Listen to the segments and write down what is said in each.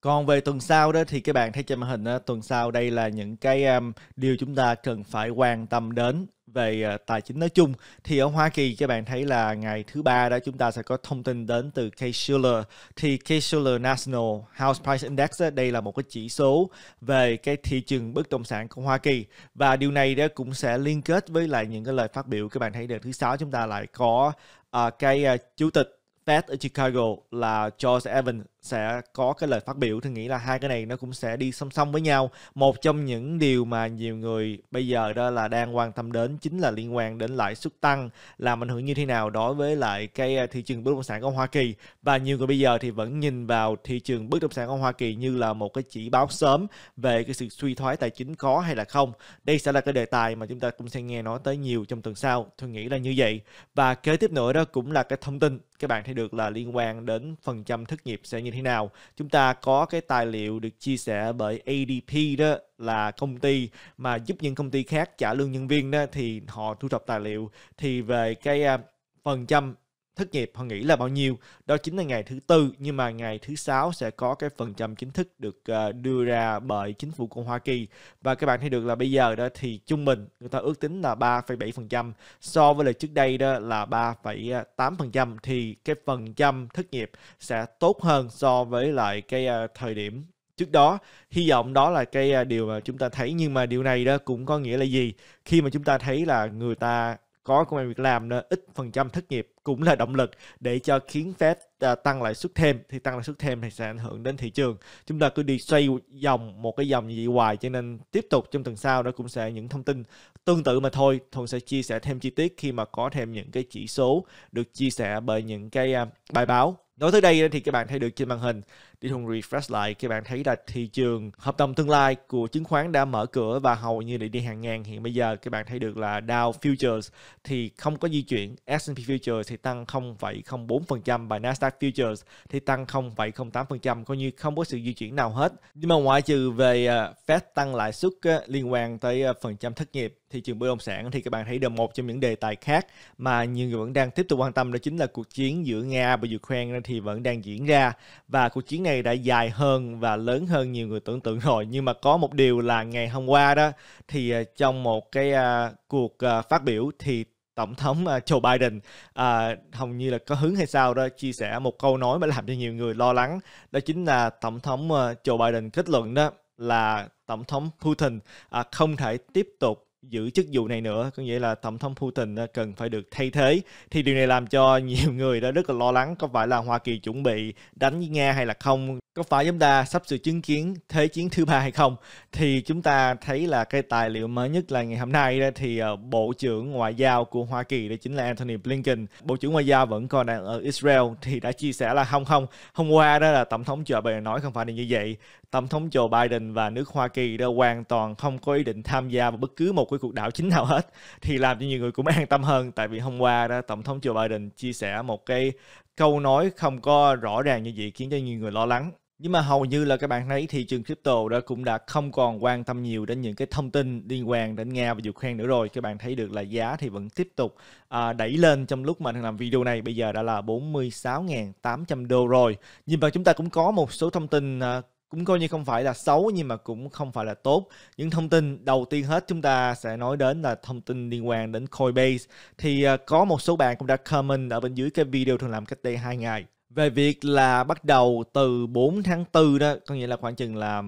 còn về tuần sau đó thì các bạn thấy trên màn hình đó, tuần sau đây là những cái um, điều chúng ta cần phải quan tâm đến về uh, tài chính nói chung thì ở Hoa Kỳ các bạn thấy là ngày thứ ba đó chúng ta sẽ có thông tin đến từ Case-Shiller thì Case-Shiller National House Price Index đó, đây là một cái chỉ số về cái thị trường bất động sản của Hoa Kỳ và điều này đó cũng sẽ liên kết với lại những cái lời phát biểu các bạn thấy được thứ sáu chúng ta lại có uh, cái uh, chủ tịch Fed ở Chicago là George Evans sẽ có cái lời phát biểu thì nghĩ là hai cái này nó cũng sẽ đi song song với nhau một trong những điều mà nhiều người bây giờ đó là đang quan tâm đến chính là liên quan đến lãi suất tăng làm ảnh hưởng như thế nào đối với lại cái à, thị trường bất động sản của Hoa Kỳ và nhiều người bây giờ thì vẫn nhìn vào thị trường bất động sản của Hoa Kỳ như là một cái chỉ báo sớm về cái sự suy thoái tài chính có hay là không đây sẽ là cái đề tài mà chúng ta cũng sẽ nghe nói tới nhiều trong tuần sau tôi nghĩ là như vậy và kế tiếp nữa đó cũng là cái thông tin các bạn thấy được là liên quan đến phần trăm thất nghiệp sẽ như như thế nào chúng ta có cái tài liệu được chia sẻ bởi ADP đó là công ty mà giúp những công ty khác trả lương nhân viên đó thì họ thu thập tài liệu thì về cái à, phần trăm thất nghiệp họ nghĩ là bao nhiêu đó chính là ngày thứ tư nhưng mà ngày thứ sáu sẽ có cái phần trăm chính thức được ờ, đưa ra bởi chính phủ của Hoa Kỳ và các bạn thấy được là bây giờ đó thì trung bình người ta ước tính là 3,7% so với là trước đây đó là 3,8% thì cái phần trăm thất nghiệp sẽ tốt hơn so với lại cái ờ, thời điểm trước đó hy vọng đó là cái ờ, điều mà chúng ta thấy nhưng mà điều này đó cũng có nghĩa là gì khi mà chúng ta thấy là người ta có công an việc làm nên ít phần trăm thất nghiệp cũng là động lực để cho khiến phép à, tăng lãi suất thêm thì tăng lãi suất thêm thì sẽ ảnh hưởng đến thị trường chúng ta cứ đi xoay dòng một cái dòng như vậy hoài cho nên tiếp tục trong tuần sau đó cũng sẽ những thông tin tương tự mà thôi thuận sẽ chia sẻ thêm chi tiết khi mà có thêm những cái chỉ số được chia sẻ bởi những cái à, bài báo Nói tới đây thì các bạn thấy được trên màn hình, đi thùng refresh lại, các bạn thấy là thị trường hợp đồng tương lai của chứng khoán đã mở cửa và hầu như đã đi hàng ngàn. Hiện bây giờ các bạn thấy được là Dow Futures thì không có di chuyển, S&P Futures thì tăng 0,04% và Nasdaq Futures thì tăng 0,08%, coi như không có sự di chuyển nào hết. Nhưng mà ngoại trừ về à, Fed tăng lãi suất liên quan tới à, phần trăm thất nghiệp, thị trường bất động sản thì các bạn thấy được một trong những đề tài khác mà nhiều người vẫn đang tiếp tục quan tâm đó chính là cuộc chiến giữa Nga và Ukraine thì vẫn đang diễn ra và cuộc chiến này đã dài hơn và lớn hơn nhiều người tưởng tượng rồi nhưng mà có một điều là ngày hôm qua đó thì à, trong một cái uh, cuộc uh, phát biểu thì tổng thống Joe Biden à, hầu như là có hứng hay sao đó chia sẻ một câu nói mà làm cho nhiều người lo lắng đó chính là tổng thống Joe Biden kết luận đó là tổng thống Putin à, không thể tiếp tục giữ chức vụ này nữa có nghĩa là tổng thống Putin ờ, cần phải được thay thế thì điều này làm cho nhiều người đã rất là lo lắng có phải là Hoa Kỳ chuẩn bị đánh với Nga hay là không có phải chúng ta sắp sự chứng kiến thế chiến thứ ba hay không thì chúng ta thấy là cái tài liệu mới nhất là ngày hôm nay thì ờ, bộ trưởng ngoại giao của Hoa Kỳ đó chính là Anthony Blinken bộ trưởng ngoại giao vẫn còn đang ở Israel thì đã chia sẻ là không không hôm qua đó là tổng thống Joe Biden nói không phải là như vậy tổng thống Joe Biden và nước Hoa Kỳ đã hoàn toàn không có ý định tham gia vào bất cứ một cái cuộc đảo chính nào hết thì làm cho nhiều người cũng an tâm hơn tại vì hôm qua đó tổng thống Joe Biden chia sẻ một cái câu nói không có rõ ràng như vậy khiến cho nhiều người lo lắng. Nhưng mà hầu như là các bạn thấy thị trường crypto đã cũng đã không còn quan tâm nhiều đến những cái thông tin liên quan đến Nga và Ukraine nữa rồi. Các bạn thấy được là giá thì vẫn tiếp tục à, đẩy lên trong lúc mà thằng làm video này bây giờ đã là 46.800 đô rồi. Nhưng mà chúng ta cũng có một số thông tin à, cũng coi như không phải là xấu nhưng mà cũng không phải là tốt. Những thông tin đầu tiên hết chúng ta sẽ nói đến là thông tin liên quan đến Coinbase. Thì à, có một số bạn cũng đã comment ở bên dưới cái video thường làm cách đây 2 ngày về việc là bắt đầu từ 4 tháng 4 đó, có nghĩa là khoảng chừng là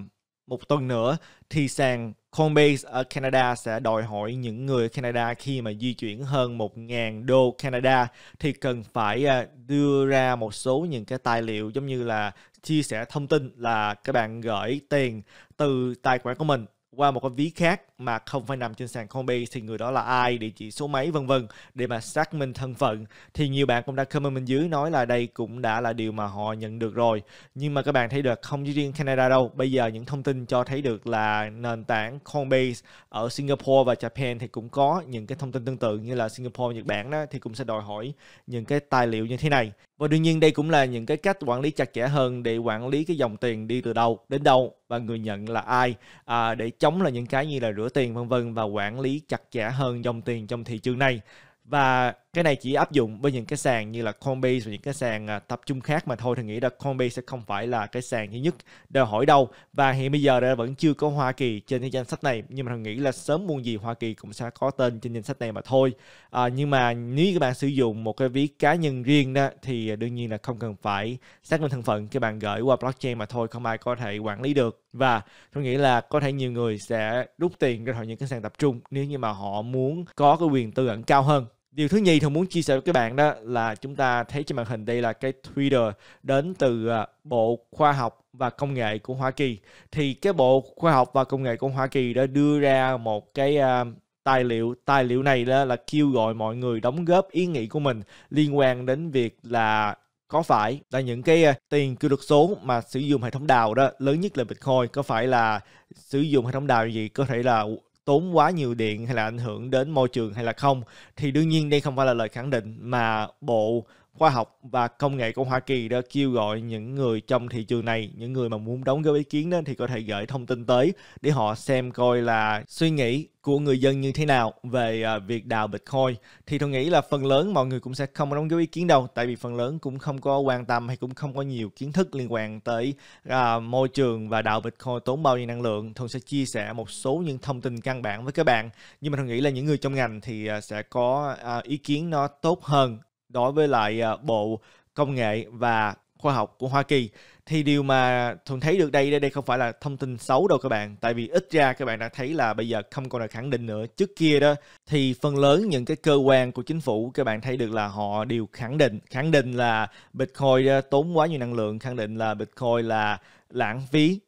một tuần nữa thì sàn Coinbase ở Canada sẽ đòi hỏi những người Canada khi mà di chuyển hơn 1.000 đô Canada thì cần phải à, đưa ra một số những cái tài liệu giống như là chia sẻ thông tin là các bạn gửi tiền từ tài khoản của mình qua một cái ví khác mà không phải nằm trên sàn Coinbase thì người đó là ai, địa chỉ số máy vân vân để mà xác minh thân phận thì nhiều bạn cũng đã comment bên dưới nói là đây cũng đã là điều mà họ nhận được rồi. Nhưng mà các bạn thấy được không chỉ riêng Canada đâu, bây giờ những thông tin cho thấy được là nền tảng Coinbase ở Singapore và Japan thì cũng có những cái thông tin tương tự như là Singapore Nhật Bản đó thì cũng sẽ đòi hỏi những cái tài liệu như thế này và đương nhiên đây cũng là những cái cách quản lý chặt chẽ hơn để quản lý cái dòng tiền đi từ đâu đến đâu và người nhận là ai à, để chống là những cái như là rửa tiền vân vân và quản lý chặt chẽ hơn dòng tiền trong thị trường này và cái này chỉ áp dụng với những cái sàn như là Coinbase và những cái sàn à, tập trung khác mà thôi thì nghĩ là Coinbase sẽ không phải là cái sàn duy nhất đòi hỏi đâu và hiện bây giờ đã vẫn chưa có Hoa Kỳ trên cái danh sách này nhưng mà thằng nghĩ là sớm muộn gì Hoa Kỳ cũng sẽ có tên trên danh sách này mà thôi à, nhưng mà nếu các bạn sử dụng một cái ví cá nhân riêng đó thì đương nhiên là không cần phải xác minh thân phận các bạn gửi qua blockchain mà thôi không ai có thể quản lý được và tôi nghĩ là có thể nhiều người sẽ rút tiền ra khỏi những cái sàn tập trung nếu như mà họ muốn có cái quyền tư ẩn cao hơn Điều thứ nhì Hùng muốn chia sẻ với các bạn đó là chúng ta thấy trên màn hình đây là cái Twitter đến từ à, Bộ Khoa học và Công nghệ của Hoa Kỳ. Thì cái Bộ Khoa học và Công nghệ của Hoa Kỳ đã đưa ra một cái uh, tài liệu tài liệu này là, là kêu gọi mọi người đóng góp ý nghĩ của mình liên quan đến việc là có phải là những cái à, tiền kỹ thuật số mà sử dụng hệ thống đào đó lớn nhất là Bitcoin có phải là sử dụng hệ thống đào gì có thể là tốn quá nhiều điện hay là ảnh hưởng đến môi trường hay là không thì đương nhiên đây không phải là lời khẳng định mà bộ khoa học và công nghệ của Hoa Kỳ đã kêu gọi những người trong thị trường này, những người mà muốn đóng góp ý kiến đó thì có thể gửi thông tin tới để họ xem coi là suy nghĩ của người dân như thế nào về à, việc đào Bitcoin. Thì tôi nghĩ là phần lớn mọi người cũng sẽ không đóng góp ý kiến đâu, tại vì phần lớn cũng không có quan tâm hay cũng không có nhiều kiến thức liên quan tới uh, môi trường và đào Bitcoin tốn bao nhiêu năng lượng. Tôi sẽ chia sẻ một số những thông tin căn bản với các bạn. Nhưng mà tôi nghĩ là những người trong ngành thì à, sẽ có uh, ý kiến nó tốt hơn đối với lại ờ, bộ công nghệ và khoa học của Hoa Kỳ thì điều mà thường thấy được đây đây không phải là thông tin xấu đâu các bạn tại vì ít ra các bạn đã thấy là bây giờ không còn là khẳng định nữa trước kia đó thì phần lớn những cái cơ quan của chính phủ các bạn thấy được là họ đều khẳng định khẳng định là Bitcoin ờ, tốn quá nhiều năng lượng khẳng định là Bitcoin là lãng phí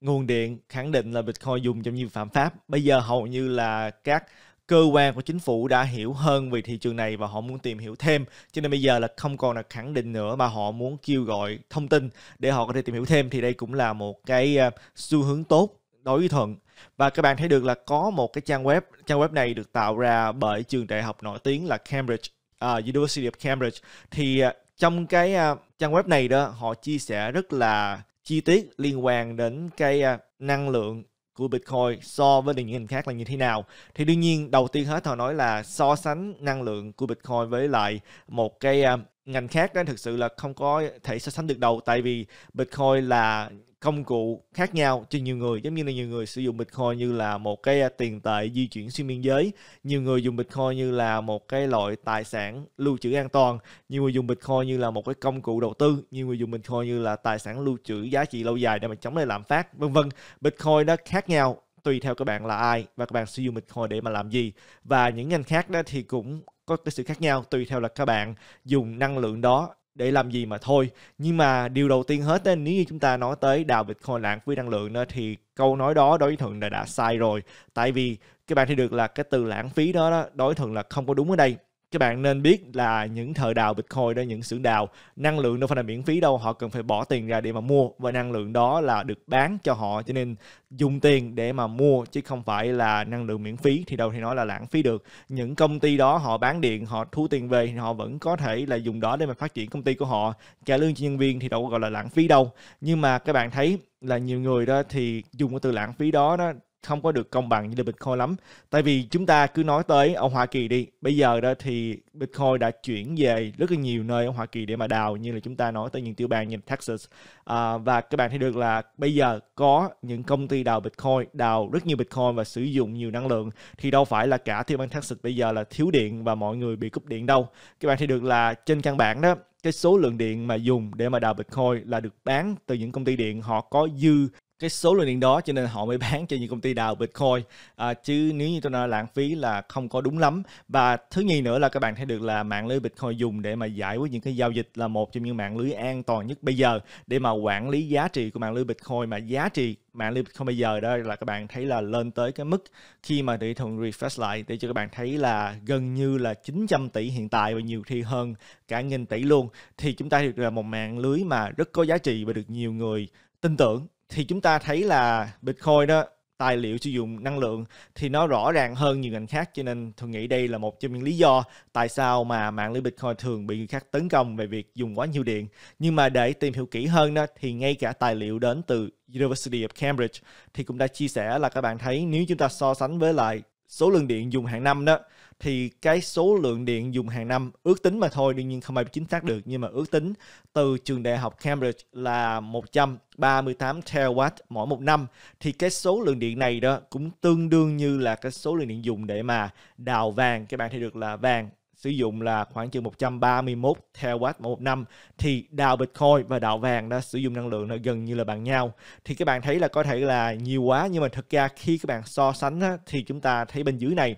nguồn điện khẳng định là Bitcoin dùng trong nhiều phạm pháp bây giờ hầu như là các cơ quan của chính phủ đã hiểu hơn về thị trường này và họ muốn tìm hiểu thêm cho nên bây giờ là không còn là khẳng định nữa mà họ muốn kêu gọi thông tin để họ có thể tìm hiểu thêm thì đây cũng là một cái à, xu hướng tốt đối với thuận và các bạn thấy được là có một cái trang web trang web này được tạo ra bởi trường đại học nổi tiếng là Cambridge uh, University of Cambridge thì uh, trong cái uh, trang web này đó họ chia sẻ rất là chi tiết liên quan đến cái uh, năng lượng của Bitcoin so với nền hình khác là như thế nào. Thì đương nhiên đầu tiên hết họ nói là so sánh năng lượng của Bitcoin với lại một cái à, ngành khác đó thực sự là không có thể so sánh được đâu tại vì Bitcoin là công cụ khác nhau cho nhiều người giống như là nhiều người sử dụng bitcoin như là một cái à, tiền tệ di chuyển xuyên biên giới nhiều người dùng bitcoin như là một cái loại tài sản lưu trữ an toàn nhiều người dùng bitcoin như là một cái công cụ đầu tư nhiều người dùng bitcoin như là tài sản lưu trữ giá trị lâu dài để mà chống lại lạm phát vân vân bitcoin nó khác nhau tùy theo các bạn là ai và các bạn sử dụng bitcoin để mà làm gì và những ngành khác đó thì cũng có cái sự khác nhau tùy theo là các bạn dùng năng lượng đó để làm gì mà thôi nhưng mà điều đầu tiên hết ấy, nếu như chúng ta nói tới đào bitcoin lãng phí năng lượng đó, thì câu nói đó đối với thuận là đã sai rồi tại vì các bạn thấy được là cái từ lãng phí đó, đó đối thuận là không có đúng ở đây các bạn nên biết là những thợ đào Bitcoin đó, những xưởng đào, năng lượng đâu phải là miễn phí đâu, họ cần phải bỏ tiền ra để mà mua và năng lượng đó là được bán cho họ cho nên dùng tiền để mà mua chứ không phải là năng lượng miễn phí thì đâu thì nói là lãng phí được. Những công ty đó họ bán điện, họ thu tiền về thì họ vẫn có thể là dùng đó để mà phát triển công ty của họ, trả lương cho nhân viên thì đâu có gọi là lãng phí đâu. Nhưng mà các bạn thấy là nhiều người đó thì dùng cái từ lãng phí đó đó không có được công bằng như là Bitcoin lắm. Tại vì chúng ta cứ nói tới ở Hoa Kỳ đi. Bây giờ đó thì Bitcoin đã chuyển về rất là nhiều nơi ở Hoa Kỳ để mà đào như là chúng ta nói tới những tiểu bang như Texas. À, và các bạn thấy được là bây giờ có những công ty đào Bitcoin, đào rất nhiều Bitcoin và sử dụng nhiều năng lượng thì đâu phải là cả tiểu bang Texas bây giờ là thiếu điện và mọi người bị cúp điện đâu. Các bạn thấy được là trên căn bản đó cái số lượng điện mà dùng để mà đào Bitcoin là được bán từ những công ty điện họ có dư cái số lượng điện đó cho nên họ mới bán cho những công ty đào bitcoin à, chứ nếu như tôi nói lãng phí là không có đúng lắm và thứ nhì nữa là các bạn thấy được là mạng lưới bitcoin dùng để mà giải quyết những cái giao dịch là một trong những mạng lưới an toàn nhất bây giờ để mà quản lý giá trị của mạng lưới bitcoin mà giá trị mạng lưới bitcoin bây giờ đó là các bạn thấy là lên tới cái mức khi mà thị thuận refresh lại để cho các bạn thấy là gần như là 900 tỷ hiện tại và nhiều khi hơn cả nghìn tỷ luôn thì chúng ta được là một mạng lưới mà rất có giá trị và được nhiều người tin tưởng thì chúng ta thấy là Bitcoin đó tài liệu sử dụng năng lượng thì nó rõ ràng hơn nhiều ngành khác cho nên tôi nghĩ đây là một trong những lý do tại sao mà mạng lưới Bitcoin thường bị người khác tấn công về việc dùng quá nhiều điện. Nhưng mà để tìm hiểu kỹ hơn đó thì ngay cả tài liệu đến từ University of Cambridge thì cũng đã chia sẻ là các bạn thấy nếu chúng ta so sánh với lại số lượng điện dùng hàng năm đó thì cái số lượng điện dùng hàng năm ước tính mà thôi đương nhiên không ai chính xác được nhưng mà ước tính từ trường đại học Cambridge là 138 terawatt mỗi một năm thì cái số lượng điện này đó cũng tương đương như là cái số lượng điện dùng để mà đào vàng các bạn thấy được là vàng sử dụng là khoảng chừng 131 terawatt mỗi một năm thì đào Bitcoin và đào vàng đã sử dụng năng lượng nó gần như là bằng nhau thì các bạn thấy là có thể là nhiều quá nhưng mà thực ra khi các bạn so sánh á, thì chúng ta thấy bên dưới này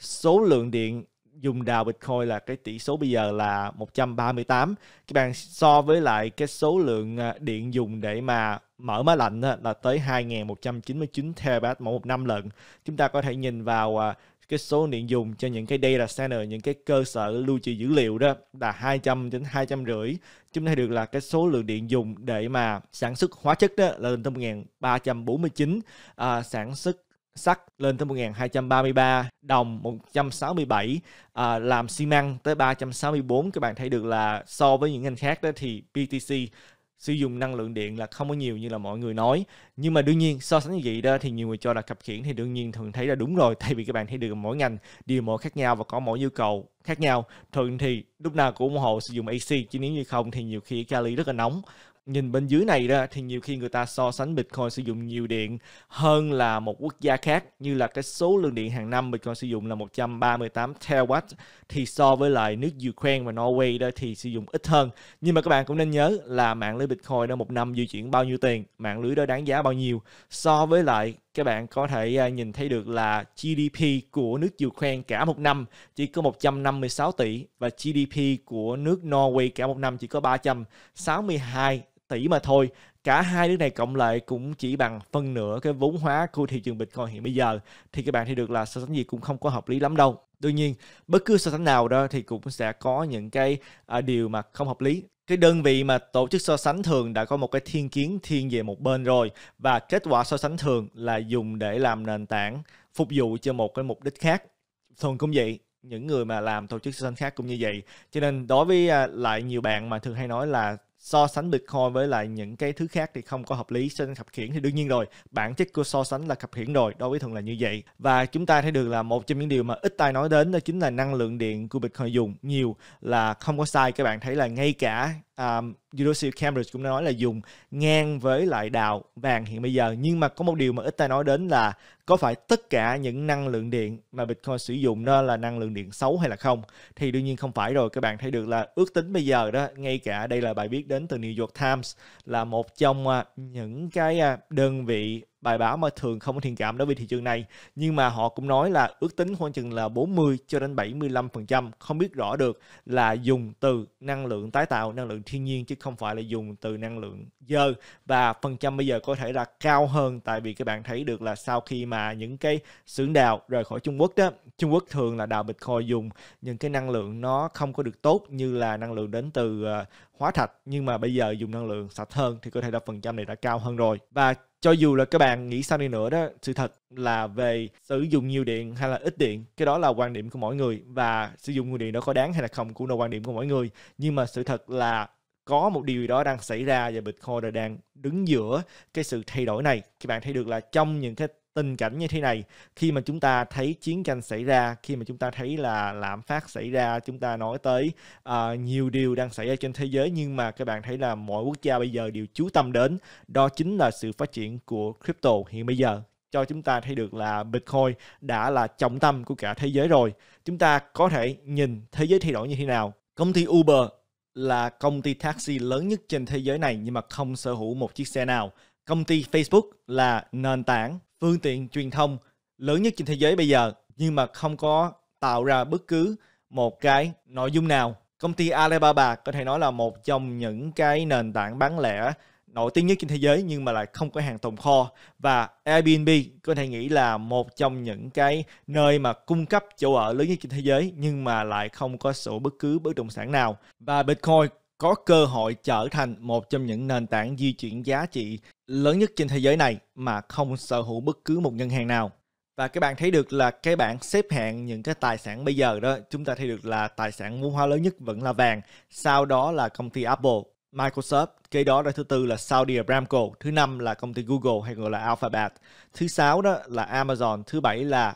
số lượng điện dùng đào Bitcoin là cái tỷ số bây giờ là 138. Các bạn so với lại cái số lượng à, điện dùng để mà mở máy lạnh là tới 2.199 terabyte mỗi một năm lần Chúng ta có thể nhìn vào à, cái số điện dùng cho những cái data center, những cái cơ sở lưu trữ dữ liệu đó là 200 đến rưỡi Chúng ta được là cái số lượng điện dùng để mà sản xuất hóa chất đó là lên tới 1349, à, sản xuất sắt lên tới 1.233 đồng 167 à, làm xi măng tới 364 các bạn thấy được là so với những ngành khác đó thì PTC sử dụng năng lượng điện là không có nhiều như là mọi người nói nhưng mà đương nhiên so sánh như vậy đó thì nhiều người cho là cặp khiển thì đương nhiên thường thấy là đúng rồi tại vì các bạn thấy được mỗi ngành điều mỗi khác nhau và có mỗi nhu cầu khác nhau thường thì lúc nào cũng ủng hộ sử dụng AC chứ nếu như không thì nhiều khi Cali rất là nóng nhìn bên dưới này ra thì nhiều khi người ta so sánh Bitcoin sử dụng nhiều điện hơn là một quốc gia khác như là cái số lượng điện hàng năm Bitcoin sử dụng là 138 terawatt thì so với lại nước Ukraine và Norway đó thì sử dụng ít hơn nhưng mà các bạn cũng nên nhớ là mạng lưới Bitcoin đó một năm di chuyển bao nhiêu tiền mạng lưới đó đáng giá bao nhiêu so với lại các bạn có thể à, nhìn thấy được là GDP của nước Ukraine cả một năm chỉ có 156 tỷ và GDP của nước Norway cả một năm chỉ có 362 tỷ mà thôi. Cả hai nước này cộng lại cũng chỉ bằng phân nửa cái vốn hóa của thị trường Bitcoin hiện bây giờ thì các bạn thấy được là so sánh gì cũng không có hợp lý lắm đâu. Tuy nhiên, bất cứ so sánh nào đó thì cũng sẽ có những cái à, điều mà không hợp lý cái đơn vị mà tổ chức so sánh thường đã có một cái thiên kiến thiên về một bên rồi và kết quả so sánh thường là dùng để làm nền tảng phục vụ cho một cái mục đích khác thường cũng vậy những người mà làm tổ chức so sánh khác cũng như vậy cho nên đối với à, lại nhiều bạn mà thường hay nói là so sánh Bitcoin với lại những cái thứ khác thì không có hợp lý trên khập khiển thì đương nhiên rồi bản chất của so sánh là khập khiển rồi đối với thường là như vậy và chúng ta thấy được là một trong những điều mà ít ai nói đến đó chính là năng lượng điện của Bitcoin dùng nhiều là không có sai các bạn thấy là ngay cả um, University of Cambridge cũng đã nói là dùng ngang với lại đào vàng hiện bây giờ nhưng mà có một điều mà ít ta nói đến là có phải tất cả những năng lượng điện mà Bitcoin sử dụng nó là năng lượng điện xấu hay là không thì đương nhiên không phải rồi các bạn thấy được là ước tính bây giờ đó ngay cả đây là bài viết đến từ New York Times là một trong à, những cái à, đơn vị bài báo mà thường không có thiện cảm đối với thị trường này nhưng mà họ cũng nói là ước tính khoảng chừng là 40 cho đến 75% không biết rõ được là dùng từ năng lượng tái tạo năng lượng thiên nhiên chứ không phải là dùng từ năng lượng dơ và phần trăm bây giờ có thể là cao hơn tại vì các bạn thấy được là sau khi mà những cái xưởng đào rời khỏi Trung Quốc đó Trung Quốc thường là đào bịch Bitcoin dùng những cái năng lượng nó không có được tốt như là năng lượng đến từ ờ, hóa thạch nhưng mà bây giờ dùng năng lượng sạch hơn thì có thể là phần trăm này đã cao hơn rồi và cho dù là các bạn nghĩ sao đi nữa đó sự thật là về sử dụng nhiều điện hay là ít điện cái đó là quan điểm của mỗi người và sử dụng nguồn điện đó có đáng hay là không cũng là quan điểm của mỗi người nhưng mà sự thật là có một điều gì đó đang xảy ra và Bitcoin đang đứng giữa cái sự thay đổi này. Các bạn thấy được là trong những cái tình cảnh như thế này khi mà chúng ta thấy chiến tranh xảy ra khi mà chúng ta thấy là lạm phát xảy ra chúng ta nói tới uh, nhiều điều đang xảy ra trên thế giới nhưng mà các bạn thấy là mọi quốc gia bây giờ đều chú tâm đến đó chính là sự phát triển của crypto hiện bây giờ cho chúng ta thấy được là Bitcoin đã là trọng tâm của cả thế giới rồi. Chúng ta có thể nhìn thế giới thay đổi như thế nào. Công ty Uber là công ty taxi lớn nhất trên thế giới này nhưng mà không sở hữu một chiếc xe nào. Công ty Facebook là nền tảng phương tiện truyền thông lớn nhất trên thế giới bây giờ nhưng mà không có tạo ra bất cứ một cái nội dung nào. Công ty Alibaba có thể nói là một trong những cái nền tảng bán lẻ nổi tiếng nhất trên thế giới nhưng mà lại không có hàng tồn kho và Airbnb có thể nghĩ là một trong những cái nơi mà cung cấp chỗ ở lớn nhất trên thế giới nhưng mà lại không có sổ bất cứ bất động sản nào và Bitcoin có cơ hội trở thành một trong những nền tảng di chuyển giá trị lớn nhất trên thế giới này mà không sở hữu bất cứ một ngân hàng nào. Và các bạn thấy được là cái bảng xếp hạng những cái tài sản bây giờ đó, chúng ta thấy được là tài sản vốn hóa lớn nhất vẫn là vàng, sau đó là công ty Apple, Microsoft, kế đó là thứ tư là Saudi Aramco, thứ năm là công ty Google hay gọi là Alphabet, thứ sáu đó là Amazon, thứ bảy là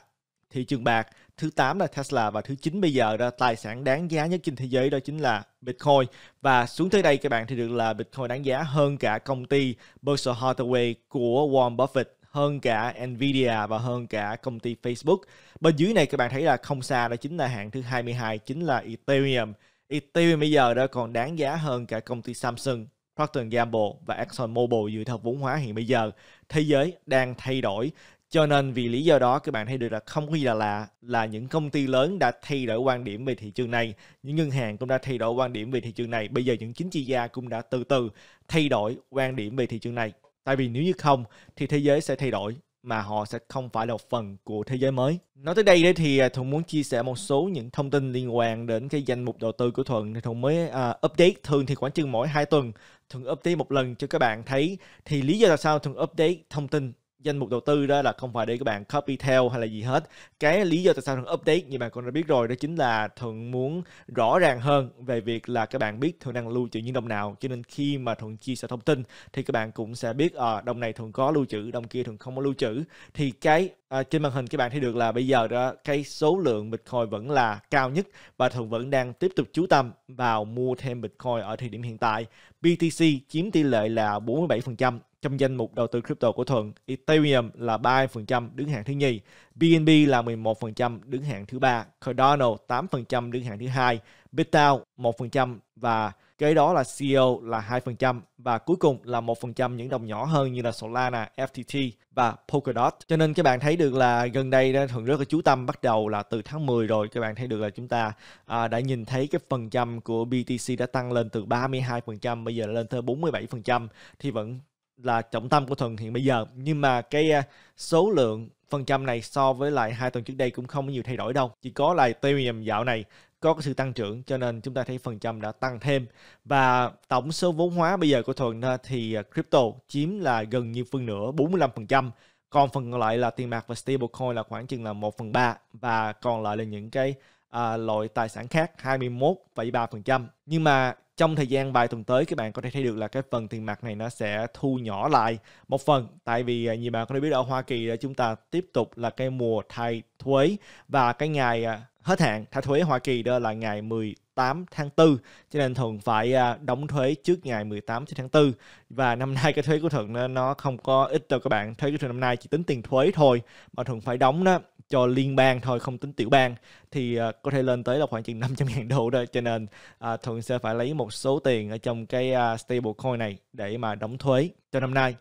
thị trường bạc, thứ 8 là Tesla và thứ 9 bây giờ là tài sản đáng giá nhất trên thế giới đó chính là Bitcoin và xuống tới đây các bạn thì được là Bitcoin đáng giá hơn cả công ty Berkshire Hathaway của Warren Buffett hơn cả Nvidia và hơn cả công ty Facebook. Bên dưới này các bạn thấy là không xa đó chính là hạng thứ 22 chính là Ethereum. Ethereum bây giờ đã còn đáng giá hơn cả công ty Samsung, Procter Gamble và ExxonMobil dựa theo vốn hóa hiện bây giờ. Thế giới đang thay đổi cho nên vì lý do đó các bạn thấy được là không có gì là lạ là những công ty lớn đã thay đổi quan điểm về thị trường này những ngân hàng cũng đã thay đổi quan điểm về thị trường này bây giờ những chính trị gia cũng đã từ từ thay đổi quan điểm về thị trường này tại vì nếu như không thì thế giới sẽ thay đổi mà họ sẽ không phải là một phần của thế giới mới. Nói tới đây đấy thì à, Thuận muốn chia sẻ một số những thông tin liên quan đến cái danh mục đầu tư của Thuận thì Thuận mới uh, update thường thì khoảng chừng mỗi hai tuần Thuận update một lần cho các bạn thấy thì lý do là sao Thuận update thông tin danh mục đầu tư đó là không phải để các bạn copy theo hay là gì hết cái lý do tại sao thường update như bạn cũng đã biết rồi đó chính là thường muốn rõ ràng hơn về việc là các bạn biết thường đang lưu trữ những đồng nào cho nên khi mà thường chia sẻ thông tin thì các bạn cũng sẽ biết à, đồng này thường có lưu trữ đồng kia thường không có lưu trữ thì cái à, trên màn hình các bạn thấy được là bây giờ đó cái số lượng Bitcoin vẫn là cao nhất và thường vẫn đang tiếp tục chú tâm vào mua thêm Bitcoin ở thời điểm hiện tại. BTC chiếm tỷ lệ là 47% trong danh mục đầu tư crypto của Thuận, Ethereum là 3% đứng hạng thứ nhì, BNB là 11% đứng hạng thứ ba, Cardano 8% đứng hạng thứ hai BitDown 1% và kế đó là CEO là 2% và cuối cùng là 1% những đồng nhỏ hơn như là Solana, FTT và Polkadot. Cho nên các bạn thấy được là gần đây đó, thường rất là chú tâm bắt đầu là từ tháng 10 rồi các bạn thấy được là chúng ta à, đã nhìn thấy cái phần trăm của BTC đã tăng lên từ 32% bây giờ lên tới 47% thì vẫn là trọng tâm của Thuận hiện bây giờ nhưng mà cái à, số lượng phần trăm này so với lại hai tuần trước đây cũng không có nhiều thay đổi đâu chỉ có là Ethereum dạo này có sự tăng trưởng cho nên chúng ta thấy phần trăm đã tăng thêm và tổng số vốn hóa bây giờ của Thuận thì à, crypto chiếm là gần như phân nửa 45% còn phần còn lại là tiền mặt và stablecoin là khoảng chừng là 1 phần 3 và còn lại là những cái à, loại tài sản khác 21,3%. Nhưng mà trong thời gian vài tuần tới các bạn có thể thấy được là cái phần tiền mặt này nó sẽ thu nhỏ lại một phần tại vì à, nhiều bạn có thể biết ở Hoa Kỳ chúng ta tiếp tục là cái mùa thay thuế và cái ngày à, hết hạn thả thuế Hoa Kỳ đó là ngày 18 tháng 4 cho nên Thuận phải à, đóng thuế trước ngày 18 tháng 4 và năm nay cái thuế của Thuận nó không có ít đâu các bạn thuế của Thuận năm nay chỉ tính tiền thuế thôi mà Thuận phải đóng đó cho liên bang thôi không tính tiểu bang thì uh, có thể lên tới là khoảng chừng 500 ngàn đô đó cho nên uh, Thuận sẽ phải lấy một số tiền ở trong cái uh, stable coin này để mà đóng thuế cho năm nay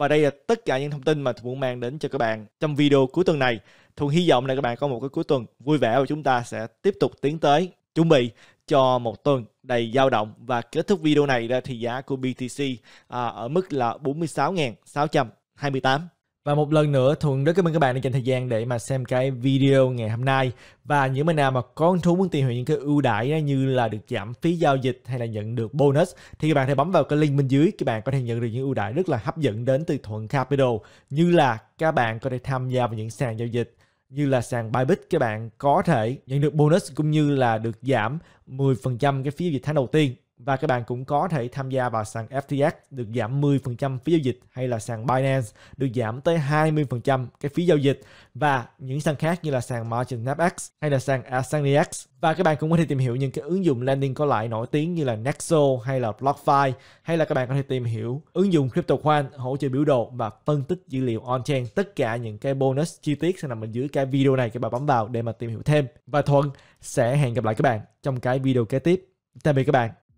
và đây là tất cả những thông tin mà Thuận muốn mang đến cho các bạn trong video cuối tuần này. Thuận hy vọng là các bạn có một cái cuối tuần vui vẻ và chúng ta sẽ tiếp tục tiến tới chuẩn bị cho một tuần đầy dao động và kết thúc video này ra thì giá của BTC à, ở mức là 46.628. Và một lần nữa Thuận rất cảm ơn các bạn đã dành thời gian để mà xem cái video ngày hôm nay Và những bạn nào mà có thú muốn tìm hiểu những cái ưu đãi như là được giảm phí giao dịch hay là nhận được bonus Thì các bạn hãy bấm vào cái link bên dưới các bạn có thể nhận được những ưu đãi rất là hấp dẫn đến từ Thuận Capital Như là các bạn có thể tham gia vào những sàn giao dịch như là sàn Bybit các bạn có thể nhận được bonus cũng như là được giảm 10% cái phí giao dịch tháng đầu tiên và các bạn cũng có thể tham gia vào sàn FTX được giảm 10% phí giao dịch hay là sàn Binance được giảm tới 20% cái phí giao dịch và những sàn khác như là sàn Margin NetX hay là sàn AsaniX và các bạn cũng có thể tìm hiểu những cái ứng dụng lending có lãi nổi tiếng như là Nexo hay là BlockFi hay là các bạn có thể tìm hiểu ứng dụng CryptoQuant hỗ trợ biểu đồ và phân tích dữ liệu on-chain tất cả những cái bonus chi tiết sẽ nằm ở dưới cái video này các bạn bấm vào để mà tìm hiểu thêm và Thuận sẽ hẹn gặp lại các bạn trong cái video kế tiếp tạm biệt các bạn